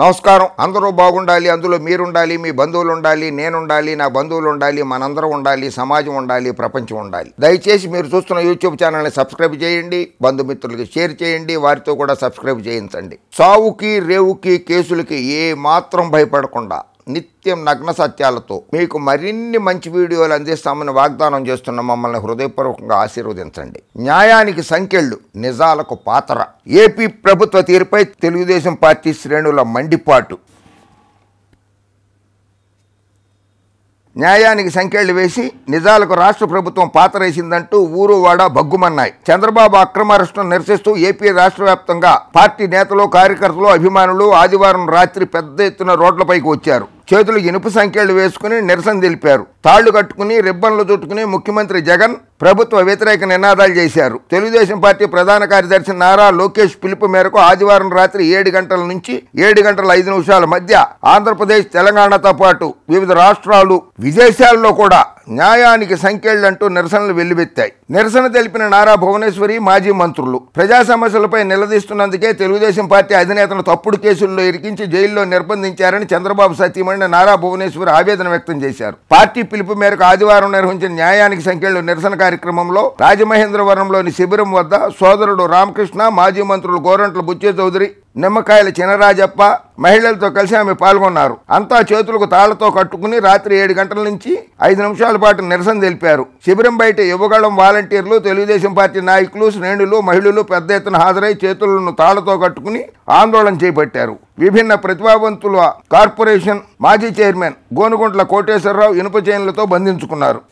నమస్కారం అందరూ బాగుండాలి అందులో మీరుండాలి మీ బంధువులు ఉండాలి నేనుండాలి నా బంధువులు ఉండాలి మనందరం ఉండాలి సమాజం ఉండాలి ప్రపంచం ఉండాలి దయచేసి మీరు చూస్తున్న యూట్యూబ్ ఛానల్ని సబ్స్క్రైబ్ చేయండి బంధుమిత్రులకి షేర్ చేయండి వారితో కూడా సబ్స్క్రైబ్ చేయించండి సావుకి రేవుకి కేసులకి ఏ మాత్రం భయపడకుండా నిత్యం నగ్న సత్యాలతో మీకు మరిన్ని మంచి వీడియోలు అందిస్తామని వాగ్దానం చేస్తున్న మమ్మల్ని హృదయపూర్వకంగా ఆశీర్వదించండి న్యాయానికి సంఖ్యళ్ళు నిజాలకు పాతర ఏపీ ప్రభుత్వ తీరుపై తెలుగుదేశం పార్టీ శ్రేణుల మండిపాటు న్యాయానికి సంఖ్యలు వేసి నిజాలకు రాష్ట్ర ప్రభుత్వం పాతరేసిందంటూ ఊరు వాడ భగ్గుమన్నాయి చంద్రబాబు అరెస్టును నిరసిస్తూ ఏపీ రాష్ట్ర వ్యాప్తంగా పార్టీ నేతలు కార్యకర్తలు అభిమానులు ఆదివారం రాత్రి పెద్ద ఎత్తున రోడ్లపైకి వచ్చారు చేతులు ఇనుప సంఖ్యలు వేసుకుని నిరసన తెలిపారు తాళ్లు కట్టుకుని రిబ్బన్లు చుట్టుకుని ముఖ్యమంత్రి జగన్ ప్రభుత్వ వ్యతిరేక నినాదాలు చేశారు తెలుగుదేశం పార్టీ ప్రధాన కార్యదర్శి నారా లోకేష్ పిలుపు మేరకు ఆదివారం రాత్రి ఏడు గంటల నుంచి ఏడు గంటల ఐదు నిమిషాల మధ్య ఆంధ్రప్రదేశ్ తెలంగాణతో పాటు వివిధ రాష్ట్రాలు విదేశాల్లో కూడా న్యాయానికి సంఖ్యళ్లంటూ నిరసనలు వెల్లువెత్తాయి నిరసన తెలిపిన నారా భువనేశ్వరి మాజీ మంత్రులు ప్రజా సమస్యలపై నిలదీస్తున్నందుకే తెలుగుదేశం పార్టీ అధినేతను తప్పుడు కేసుల్లో ఇరికించి జైల్లో నిర్బంధించారని చంద్రబాబు సతీమణి నారా భువనేశ్వరి ఆవేదన వ్యక్తం చేశారు పార్టీ పిలుపు మేరకు ఆదివారం నిర్వహించిన న్యాయానికి సంఖ్యలో నిరసన కార్యక్రమంలో రాజమహేంద్రవరంలోని శిబిరం వద్ద సోదరుడు రామకృష్ణ మాజీ మంత్రులు గోరంట్ల బుచ్చే చౌదరి నిమ్మకాయల చినరాజప్ప మహిళలతో కలిసి ఆమె పాల్గొన్నారు అంతా చేతులకు తాళ్లతో కట్టుకుని రాత్రి ఏడు గంటల నుంచి ఐదు నిమిషాల పాటు నిరసన తెలిపారు శిబిరం బయట యువగళం వాలంటీర్లు తెలుగుదేశం పార్టీ నాయకులు శ్రేణులు మహిళలు పెద్ద ఎత్తున హాజరై చేతులను తాళ్లతో కట్టుకుని ఆందోళన చేపట్టారు విభిన్న ప్రతిభావంతుల కార్పొరేషన్ మాజీ చైర్మన్ గోనుగుంట్ల కోటేశ్వరరావు ఇనుప చైన్లతో బంధించుకున్నారు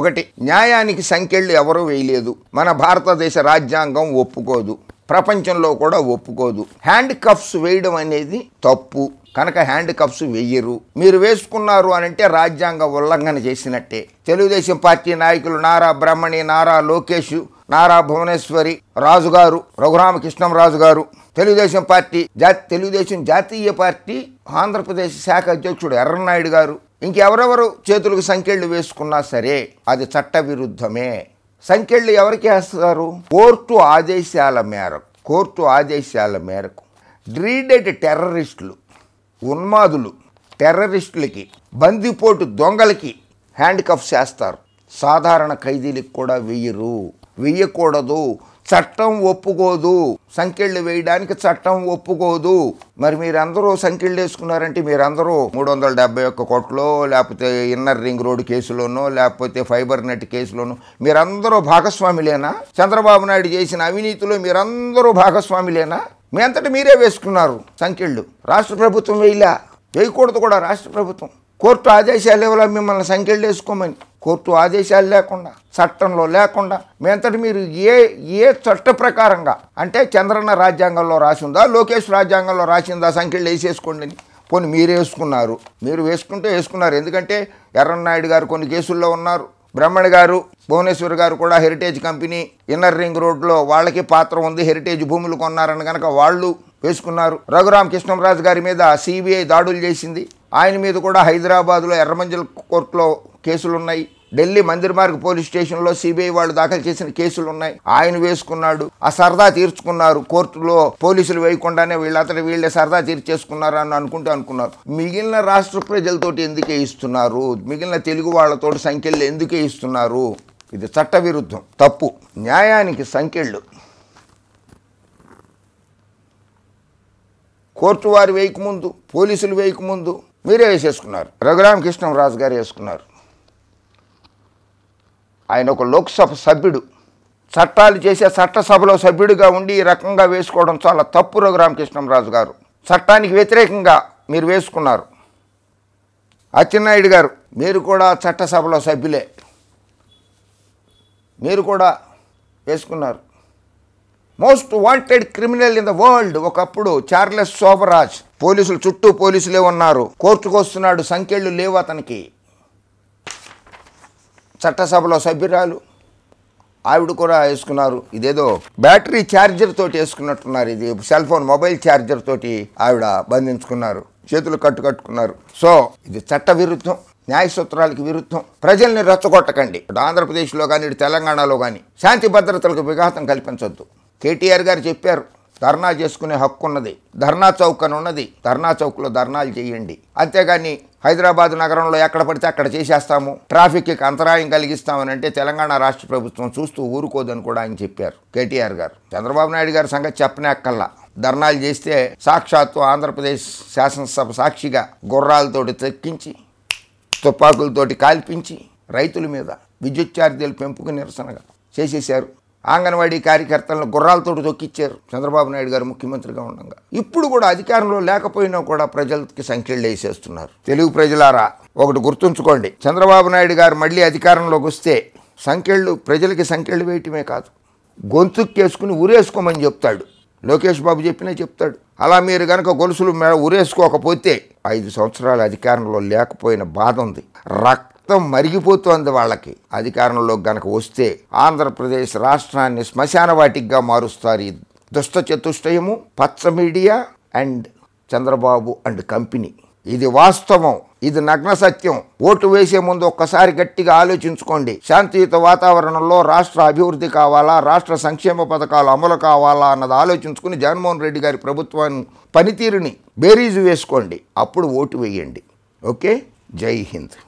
ఒకటి న్యాయానికి సంఖ్యలు ఎవరూ వేయలేదు మన భారతదేశ రాజ్యాంగం ఒప్పుకోదు ప్రపంచంలో కూడా ఒప్పుకోదు హ్యాండ్ కఫ్స్ వేయడం అనేది తప్పు కనుక హ్యాండ్ కప్స్ వెయ్యరు మీరు వేసుకున్నారు అని అంటే రాజ్యాంగ ఉల్లంఘన చేసినట్టే తెలుగుదేశం పార్టీ నాయకులు నారా బ్రహ్మణి నారా లోకేష్ నారా భువనేశ్వరి రాజుగారు రఘురామకృష్ణం రాజు గారు తెలుగుదేశం పార్టీ జాతి తెలుగుదేశం జాతీయ పార్టీ ఆంధ్రప్రదేశ్ శాఖ అధ్యక్షుడు ఎర్రనాయుడు గారు ఇంకెవరెవరు చేతులకు సంఖ్యలు వేసుకున్నా సరే అది చట్టవిరుద్ధమే సంఖ్యలు ఎవరికి వేస్తారు కోర్టు ఆదేశాల మేరకు కోర్టు ఆదేశాల మేరకు డ్రీడెడ్ టెర్రరిస్టులు ఉన్మాదులు టెర్రరిస్టులకి బందిపోటు దొంగలకి హ్యాండ్ కఫ్ చేస్తారు సాధారణ ఖైదీలకు కూడా వెయ్యరు వెయ్యకూడదు చట్టం ఒప్పుకోదు సంఖ్యలు వేయడానికి చట్టం ఒప్పుకోదు మరి మీరందరూ సంఖ్యలు వేసుకున్నారంటే మీరందరూ మూడు వందల డెబ్బై ఒక్క కోట్లో లేకపోతే ఇన్నర్ రింగ్ రోడ్ కేసులోనో లేకపోతే ఫైబర్ నెట్ కేసులోనో మీరందరూ భాగస్వామిలేనా చంద్రబాబు నాయుడు చేసిన అవినీతిలో మీరందరూ భాగస్వామిలేనా మీ అంతటి మీరే వేసుకున్నారు సంఖ్యలు రాష్ట్ర ప్రభుత్వం వేయలా వేయకూడదు కూడా రాష్ట్ర ప్రభుత్వం కోర్టు ఆదేశాలు ఇవ్వాలి మిమ్మల్ని సంఖ్యలు వేసుకోమని కోర్టు ఆదేశాలు లేకుండా చట్టంలో లేకుండా మేంతటి మీరు ఏ ఏ చట్ట ప్రకారంగా అంటే చంద్రన్న రాజ్యాంగంలో రాసిందా లోకేష్ రాజ్యాంగంలో రాసిందా సంఖ్యలు వేసేసుకోండి కొన్ని మీరు వేసుకున్నారు మీరు వేసుకుంటే వేసుకున్నారు ఎందుకంటే ఎర్రన్నాయుడు గారు కొన్ని కేసుల్లో ఉన్నారు బ్రహ్మణ్ గారు భువనేశ్వర్ గారు కూడా హెరిటేజ్ కంపెనీ ఇన్నర్ రింగ్ రోడ్లో వాళ్ళకి పాత్ర ఉంది హెరిటేజ్ భూములు కొన్నారని కనుక వాళ్ళు వేసుకున్నారు రఘురామ్ కృష్ణంరాజు గారి మీద సిబిఐ దాడులు చేసింది ఆయన మీద కూడా హైదరాబాద్లో ఎర్రమంజల్ కోర్టులో కేసులు ఉన్నాయి ఢిల్లీ మందిర్ మార్గ్ పోలీస్ స్టేషన్లో సిబిఐ వాళ్ళు దాఖలు చేసిన కేసులు ఉన్నాయి ఆయన వేసుకున్నాడు ఆ సరదా తీర్చుకున్నారు కోర్టులో పోలీసులు వేయకుండానే వీళ్ళతడి వీళ్ళే సరదా తీర్చేసుకున్నారు అని అనుకుంటూ అనుకున్నారు మిగిలిన రాష్ట్ర ప్రజలతోటి ఎందుకే ఇస్తున్నారు మిగిలిన తెలుగు వాళ్ళతోటి సంఖ్యలు ఎందుకే ఇస్తున్నారు ఇది చట్ట విరుద్ధం తప్పు న్యాయానికి సంఖ్యలు కోర్టు వారు వేయకముందు పోలీసులు వేయకముందు మీరే వేసేసుకున్నారు రఘురామకృష్ణం రాజు గారు వేసుకున్నారు ఆయన ఒక లోక్సభ సభ్యుడు చట్టాలు చేసే చట్టసభలో సభ్యుడిగా ఉండి ఈ రకంగా వేసుకోవడం చాలా తప్పు రఘురామకృష్ణంరాజు గారు చట్టానికి వ్యతిరేకంగా మీరు వేసుకున్నారు అచ్చెన్నాయుడు గారు మీరు కూడా చట్టసభలో సభ్యులే మీరు కూడా వేసుకున్నారు most wanted criminal in the world ఒకప్పుడు చార్లెస్ సోబరాజ్ పోలీసులు చుట్టూ పోలీసులే ఉన్నారు కోర్టుకు వస్తున్నాడు సంఖ్యలు లేవు అతనికి చట్టసభలో సభ్యురాలు ఆవిడ కూడా వేసుకున్నారు ఇదేదో బ్యాటరీ ఛార్జర్ తోటి వేసుకున్నట్టున్నారు ఇది సెల్ ఫోన్ మొబైల్ ఛార్జర్ తోటి ఆవిడ బంధించుకున్నారు చేతులు కట్టు కట్టుకున్నారు సో ఇది చట్ట విరుద్ధం న్యాయ సూత్రాలకి విరుద్ధం ప్రజల్ని రెచ్చగొట్టకండి ఆంధ్రప్రదేశ్లో కానీ ఇటు తెలంగాణలో కానీ శాంతి భద్రతలకు విఘాతం కల్పించొద్దు కేటీఆర్ గారు చెప్పారు ధర్నా చేసుకునే హక్కు ఉన్నది ధర్నా చౌక్ అని ఉన్నది ధర్నా చౌక్లో ధర్నాలు చేయండి అంతేగాని హైదరాబాద్ నగరంలో ఎక్కడ పడితే అక్కడ చేసేస్తాము ట్రాఫిక్కి అంతరాయం కలిగిస్తామని అంటే తెలంగాణ రాష్ట్ర ప్రభుత్వం చూస్తూ ఊరుకోదని కూడా ఆయన చెప్పారు కేటీఆర్ గారు చంద్రబాబు నాయుడు గారి సంగతి చెప్పనే అక్కల్లా ధర్నాలు చేస్తే సాక్షాత్తు ఆంధ్రప్రదేశ్ శాసనసభ సాక్షిగా గుర్రాలతోటి తెక్కించి తుపాకులతోటి కాల్పించి రైతుల మీద విద్యుత్ ఛార్జీలు పెంపుకు నిరసనగా చేసేశారు ఆంగన్వాడీ కార్యకర్తలను గుర్రాలతో తొక్కిచ్చారు చంద్రబాబు నాయుడు గారు ముఖ్యమంత్రిగా ఉండగా ఇప్పుడు కూడా అధికారంలో లేకపోయినా కూడా ప్రజలకి సంఖ్యలు వేసేస్తున్నారు తెలుగు ప్రజలారా ఒకటి గుర్తుంచుకోండి చంద్రబాబు నాయుడు గారు మళ్ళీ అధికారంలోకి వస్తే సంఖ్యలు ప్రజలకి సంఖ్యలు వేయటమే కాదు గొంతుక్కేసుకుని ఉరేసుకోమని చెప్తాడు లోకేష్ బాబు చెప్పినా చెప్తాడు అలా మీరు కనుక గొలుసులు ఉరేసుకోకపోతే ఐదు సంవత్సరాల అధికారంలో లేకపోయిన బాధ ఉంది రక్ రక్తం మరిగిపోతోంది వాళ్ళకి అధికారంలో గనక వస్తే ఆంధ్రప్రదేశ్ రాష్ట్రాన్ని శ్మశాన వాటిగా మారుస్తారు ఈ దుష్ట చతుష్టయము పచ్చ media and Chandrababu and company ఇది వాస్తవం ఇది నగ్న సత్యం ఓటు వేసే ముందు ఒక్కసారి గట్టిగా ఆలోచించుకోండి శాంతియుత వాతావరణంలో రాష్ట్ర అభివృద్ధి కావాలా రాష్ట్ర సంక్షేమ పథకాలు అమలు కావాలా అన్నది ఆలోచించుకుని జగన్మోహన్ రెడ్డి గారి ప్రభుత్వాన్ని పనితీరుని బేరీజు వేసుకోండి అప్పుడు ఓటు వేయండి ఓకే జై హింద్